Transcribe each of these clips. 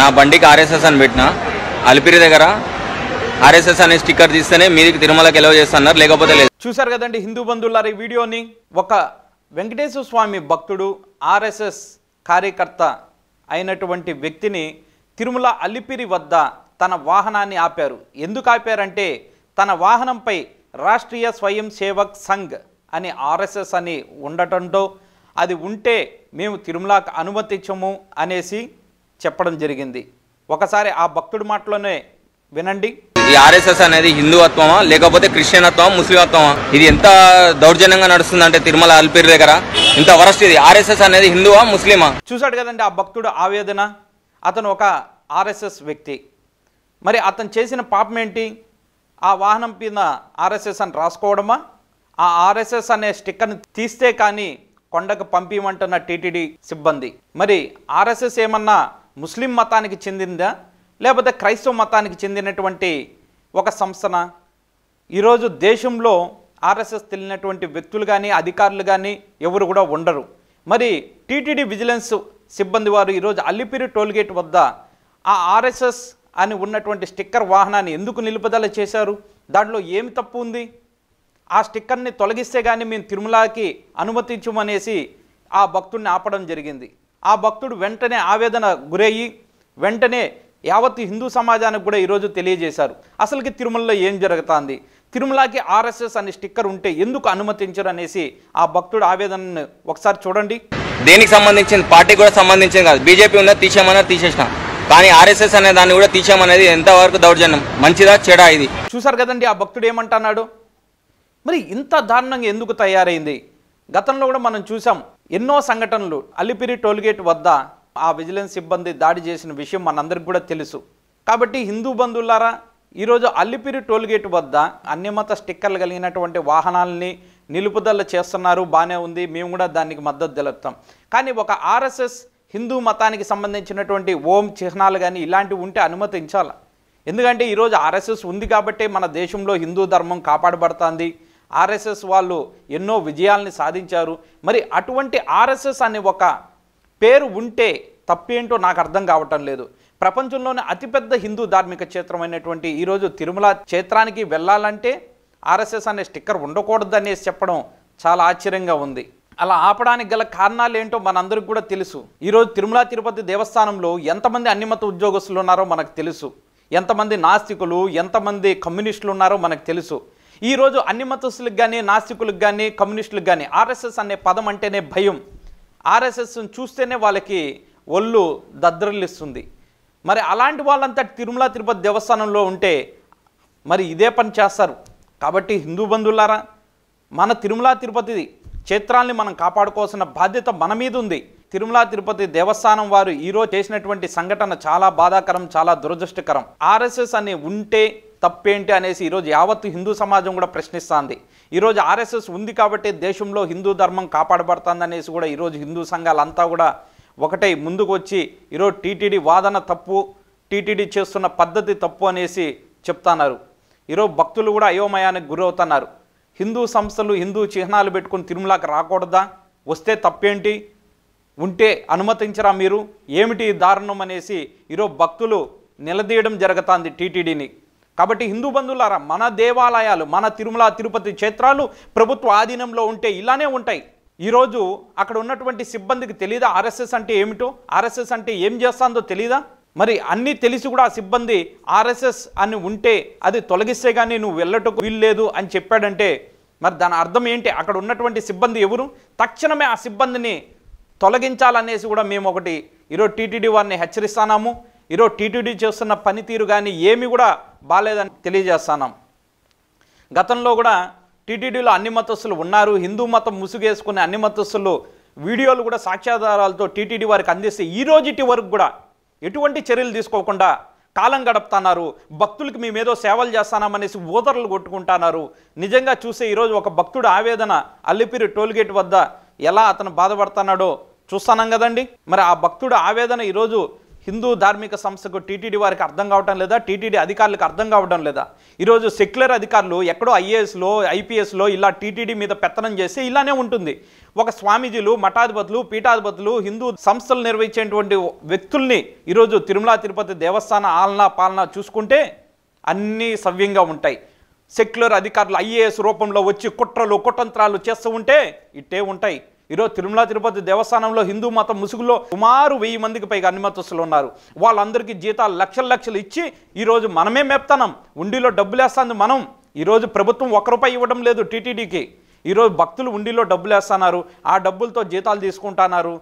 నా బండికి ఆర్ఎస్ఎస్ అని పెట్టిన అలిపిరి దగ్గర ఆర్ఎస్ఎస్ అనే స్టిక్కర్ తీస్తేనే మీదికి తిరుమలకి ఎలా చేస్తున్నారు లేకపోతే లేదు చూసారు కదండి హిందూ బంధువుల ఈ వీడియోని ఒక వెంకటేశ్వర స్వామి భక్తుడు ఆర్ఎస్ఎస్ కార్యకర్త అయినటువంటి వ్యక్తిని తిరుమల అలిపిరి వద్ద తన వాహనాన్ని ఆపారు ఎందుకు ఆపారంటే తన వాహనంపై రాష్ట్రీయ స్వయం సేవక్ సంఘ్ అని ఆర్ఎస్ఎస్ అని ఉండటంతో అది ఉంటే మేము తిరుమలకు అనుమతించము అనేసి చెప్పడం జరిగింది ఒకసారి ఆ భక్తుడి మాటలోనే వినండి ఈ ఆర్ఎస్ఎస్ అనేది హిందువత్వమా లేకపోతే క్రిస్టియనత్వం ముస్లింత్వమా ఇది ఎంత దౌర్జన్యంగా నడుస్తుంది అంటే తిరుమల అల్పేరు దగ్గర ఇంత వరస్ట్ ఇది ఆర్ఎస్ఎస్ అనేది హిందువా ముస్లిమా చూశాడు కదండి ఆ భక్తుడు ఆవేదన అతను ఒక ఆర్ఎస్ఎస్ వ్యక్తి మరి అతను చేసిన పాపం ఏంటి ఆ వాహనం పైన ఆర్ఎస్ఎస్ అని రాసుకోవడమా ఆ ఆర్ఎస్ఎస్ అనే స్టిక్కర్ని తీస్తే కానీ కొండకు పంపించమంటున్న టీటీడీ సిబ్బంది మరి ఆర్ఎస్ఎస్ ఏమన్నా ముస్లిం మతానికి చెందిందా లేకపోతే క్రైస్తవ మతానికి చెందినటువంటి ఒక సంస్థన ఈరోజు దేశంలో ఆర్ఎస్ఎస్ తెలియనటువంటి వ్యక్తులు కానీ అధికారులు కానీ ఎవరు కూడా ఉండరు మరి టీటీడీ విజిలెన్స్ సిబ్బంది వారు ఈరోజు అల్లిపిరి టోల్గేట్ వద్ద ఆ ఆర్ఎస్ఎస్ అని ఉన్నటువంటి స్టిక్కర్ వాహనాన్ని ఎందుకు నిలుపుదల చేశారు దాంట్లో ఏమి తప్పు ఉంది ఆ స్టిక్కర్ని తొలగిస్తే కానీ మేము తిరుమలకి అనుమతించమనేసి ఆ భక్తుడిని ఆపడం జరిగింది ఆ భక్తుడు వెంటనే ఆవేదన గురయ్యి వెంటనే యావత్ హిందూ సమాజానికి కూడా ఈరోజు తెలియజేశారు అసలుకి తిరుమలలో ఏం జరుగుతుంది తిరుమలకి ఆర్ఎస్ఎస్ అనే స్టిక్కర్ ఉంటే ఎందుకు అనుమతించరు అనేసి ఆ భక్తుడు ఆవేదనను ఒకసారి చూడండి దేనికి సంబంధించింది పార్టీ కూడా సంబంధించింది కాదు బీజేపీ ఉన్నది తీసేయమన్నా తీసేసిన కానీ ఆర్ఎస్ఎస్ అనే దాన్ని కూడా తీసేయమనేది ఎంతవరకు దౌర్జన్యం మంచిదా చెడా ఇది చూసారు కదండి ఆ భక్తుడు ఏమంటున్నాడు మరి ఇంత దారుణంగా ఎందుకు తయారైంది గతంలో కూడా మనం చూసాం ఎన్నో సంఘటనలు అలిపిరి టోల్గేట్ వద్ద ఆ విజిలెన్స్ సిబ్బంది దాడి చేసిన విషయం మనందరికి కూడా తెలుసు కాబట్టి హిందూ బంధువులారా ఈరోజు అల్లిపిరి టోల్గేట్ వద్ద అన్యమత స్టిక్కర్లు కలిగినటువంటి వాహనాలని నిలుపుదల చేస్తున్నారు బాగానే ఉంది మేము కూడా దానికి మద్దతు తెలుపుతాం కానీ ఒక ఆర్ఎస్ఎస్ హిందూ మతానికి సంబంధించినటువంటి ఓం చిహ్నాలు కానీ ఇలాంటివి ఉంటే అనుమతించాలి ఎందుకంటే ఈరోజు ఆర్ఎస్ఎస్ ఉంది కాబట్టి మన దేశంలో హిందూ ధర్మం కాపాడబడుతుంది ఆర్ఎస్ఎస్ వాళ్ళు ఎన్నో విజయాల్ని సాధించారు మరి అటువంటి ఆర్ఎస్ఎస్ అనే ఒక పేరు ఉంటే తప్పేంటో నాకు అర్థం కావటం లేదు ప్రపంచంలోని అతిపెద్ద హిందూ ధార్మిక క్షేత్రమైనటువంటి ఈరోజు తిరుమల క్షేత్రానికి వెళ్ళాలంటే ఆర్ఎస్ఎస్ అనే స్టిక్కర్ ఉండకూడదు అనేసి చెప్పడం చాలా ఆశ్చర్యంగా ఉంది అలా ఆపడానికి గల కారణాలు ఏంటో మనందరికి కూడా తెలుసు ఈరోజు తిరుమల తిరుపతి దేవస్థానంలో ఎంతమంది అన్నిమత ఉద్యోగస్తులు ఉన్నారో మనకు తెలుసు ఎంతమంది నాస్తికులు ఎంతమంది కమ్యూనిస్టులు ఉన్నారో మనకు తెలుసు ఈరోజు అన్ని మతస్తులకు కానీ నాస్తికులకు కానీ కమ్యూనిస్టులకు కానీ ఆర్ఎస్ఎస్ అనే పదం అంటేనే భయం ఆర్ఎస్ఎస్ను చూస్తేనే వాళ్ళకి ఒళ్ళు దద్రలిస్తుంది మరి అలాంటి వాళ్ళంతా తిరుమల తిరుపతి దేవస్థానంలో ఉంటే మరి ఇదే పని చేస్తారు కాబట్టి హిందూ బంధువులారా మన తిరుమల తిరుపతి క్షేత్రాల్ని మనం కాపాడుకోవాల్సిన బాధ్యత మన మీద ఉంది తిరుమల తిరుపతి దేవస్థానం వారు ఈరోజు చేసినటువంటి సంఘటన చాలా బాధాకరం చాలా దురదృష్టకరం ఆర్ఎస్ఎస్ అని ఉంటే తప్పేంటి అనేసి ఈరోజు యావత్తు హిందూ సమాజం కూడా ప్రశ్నిస్తుంది ఈరోజు ఆర్ఎస్ఎస్ ఉంది కాబట్టి దేశంలో హిందూ ధర్మం అనేసి కూడా ఈరోజు హిందూ సంఘాలంతా కూడా ఒకటే ముందుకు వచ్చి ఈరోజు టీటీడీ వాదన తప్పు టీటీడీ చేస్తున్న పద్ధతి తప్పు అనేసి చెప్తున్నారు ఈరోజు భక్తులు కూడా అయోమయానికి గురవుతున్నారు హిందూ సంస్థలు హిందూ చిహ్నాలు పెట్టుకుని తిరుమలకి రాకూడదా వస్తే తప్పేంటి ఉంటే అనుమతించరా మీరు ఏమిటి దారుణం అనేసి ఈరోజు భక్తులు నిలదీయడం జరుగుతుంది టీటీడీని కాబట్టి హిందూ బంధువులారా మన దేవాలయాలు మన తిరుమల తిరుపతి క్షేత్రాలు ప్రభుత్వ ఆధీనంలో ఉంటే ఇలానే ఉంటాయి ఈరోజు అక్కడ ఉన్నటువంటి సిబ్బందికి తెలీదా ఆర్ఎస్ఎస్ అంటే ఏమిటో ఆర్ఎస్ఎస్ అంటే ఏం చేస్తుందో తెలీదా మరి అన్నీ తెలిసి కూడా ఆ సిబ్బంది ఆర్ఎస్ఎస్ అని ఉంటే అది తొలగిస్తే కానీ నువ్వు వెళ్ళటకు వీల్లేదు అని చెప్పాడంటే మరి దాని అర్థం ఏంటి అక్కడ ఉన్నటువంటి సిబ్బంది ఎవరు తక్షణమే ఆ సిబ్బందిని తొలగించాలనేసి కూడా మేము ఒకటి ఈరోజు టీటీడీ వారిని హెచ్చరిస్తున్నాము ఈరోజు టీటీడీ చేస్తున్న పనితీరు కానీ ఏమి కూడా బాగాలేదని తెలియజేస్తున్నాం గతంలో కూడా టీటీడీలో అన్ని మతస్థులు ఉన్నారు హిందూ మతం ముసుగేసుకునే అన్ని మతస్థులు వీడియోలు కూడా సాక్ష్యాధారాలతో టీటీడీ వారికి అందిస్తే ఈ రోజుటి వరకు కూడా ఎటువంటి చర్యలు తీసుకోకుండా కాలం గడుపుతున్నారు భక్తులకి మేమేదో సేవలు చేస్తానామనేసి ఊదరలు కొట్టుకుంటున్నారు నిజంగా చూసే ఈరోజు ఒక భక్తుడు ఆవేదన అల్లిపిరి టోల్గేట్ వద్ద ఎలా అతను బాధపడుతున్నాడో చూస్తున్నాం కదండి మరి ఆ భక్తుడు ఆవేదన ఈరోజు హిందూ ధార్మిక సంస్థకు టీటీడీ వారికి అర్థం కావడం లేదా టీటీడీ అధికారులకు అర్థం కావడం లేదా ఈరోజు సెక్యులర్ అధికారులు ఎక్కడో ఐఏఎస్లో ఐపీఎస్లో ఇలా టీటీడీ మీద పెత్తనం చేసి ఇలానే ఉంటుంది ఒక స్వామీజీలు మఠాధిపతులు పీఠాధిపతులు హిందూ సంస్థలు నిర్వహించేటువంటి వ్యక్తుల్ని ఈరోజు తిరుమల తిరుపతి దేవస్థాన ఆలనా పాలన చూసుకుంటే అన్నీ సవ్యంగా ఉంటాయి సెక్యులర్ అధికారులు ఐఏఎస్ రూపంలో వచ్చి కుట్రలు కుటంత్రాలు చేస్తూ ఉంటే ఇట్టే ఉంటాయి ఈరోజు తిరుమల తిరుపతి దేవస్థానంలో హిందూ మతం ముసుగులో సుమారు వెయ్యి మందికి పైగా అన్నిమతస్తులు ఉన్నారు వాళ్ళందరికీ జీతాలు లక్షలు లక్షలు ఇచ్చి ఈరోజు మనమే మెప్తనం ఉండిలో డబ్బులు వేస్తుంది మనం ఈరోజు ప్రభుత్వం ఒక్క రూపాయి ఇవ్వడం లేదు టీటీడీకి ఈరోజు భక్తులు ఉండిలో డబ్బులు వేస్తున్నారు ఆ డబ్బులతో జీతాలు తీసుకుంటున్నారు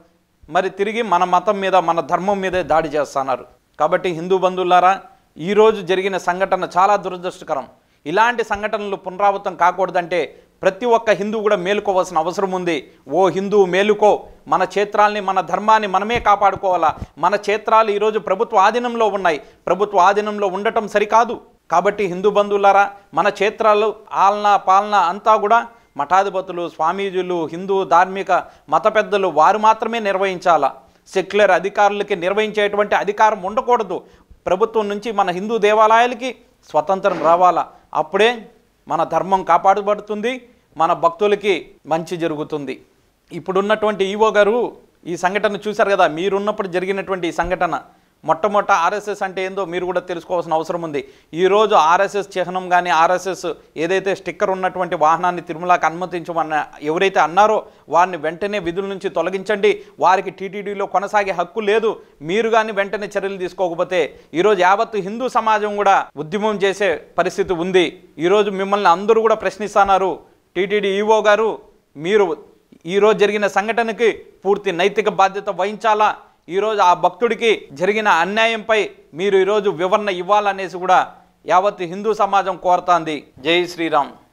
మరి తిరిగి మన మతం మీద మన ధర్మం మీదే దాడి చేస్తున్నారు కాబట్టి హిందూ బంధువులారా ఈరోజు జరిగిన సంఘటన చాలా దురదృష్టకరం ఇలాంటి సంఘటనలు పునరావృతం కాకూడదంటే ప్రతి ఒక్క హిందూ కూడా మేలుకోవాల్సిన అవసరం ఉంది ఓ హిందూ మేలుకో మన క్షేత్రాల్ని మన ధర్మాన్ని మనమే కాపాడుకోవాలా మన క్షేత్రాలు ఈరోజు ప్రభుత్వ ఆధీనంలో ఉన్నాయి ప్రభుత్వ ఆధీనంలో ఉండటం సరికాదు కాబట్టి హిందూ బంధువులారా మన క్షేత్రాలు ఆలన పాలన అంతా కూడా మఠాధిపతులు స్వామీజులు హిందూ ధార్మిక మత పెద్దలు వారు మాత్రమే నిర్వహించాలా సెక్యులర్ అధికారులకి నిర్వహించేటువంటి అధికారం ఉండకూడదు ప్రభుత్వం నుంచి మన హిందూ దేవాలయాలకి స్వతంత్రం రావాలా అప్పుడే మన ధర్మం కాపాడబడుతుంది మన భక్తులకి మంచి జరుగుతుంది ఇప్పుడున్నటువంటి ఈవో గారు ఈ సంఘటన చూశారు కదా మీరున్నప్పుడు జరిగినటువంటి ఈ సంఘటన మొట్టమొదట ఆర్ఎస్ఎస్ అంటే ఏందో మీరు కూడా తెలుసుకోవాల్సిన అవసరం ఉంది ఈరోజు ఆర్ఎస్ఎస్ చిహ్నం కానీ ఆర్ఎస్ఎస్ ఏదైతే స్టిక్కర్ ఉన్నటువంటి వాహనాన్ని తిరుమలాకి అనుమతించమన్న ఎవరైతే అన్నారో వారిని వెంటనే విధుల నుంచి తొలగించండి వారికి టీటీడీలో కొనసాగే హక్కు లేదు మీరు కానీ వెంటనే చర్యలు తీసుకోకపోతే ఈరోజు యావత్తు హిందూ సమాజం కూడా ఉద్యమం చేసే పరిస్థితి ఉంది ఈరోజు మిమ్మల్ని అందరూ కూడా ప్రశ్నిస్తున్నారు టీటీడీ ఈవో గారు మీరు ఈరోజు జరిగిన సంఘటనకి పూర్తి నైతిక బాధ్యత వహించాలా ఈరోజు ఆ భక్తుడికి జరిగిన అన్యాయంపై మీరు ఈరోజు వివరణ ఇవ్వాలనేసి కూడా యావత్ హిందూ సమాజం కోరుతాంది జై శ్రీరామ్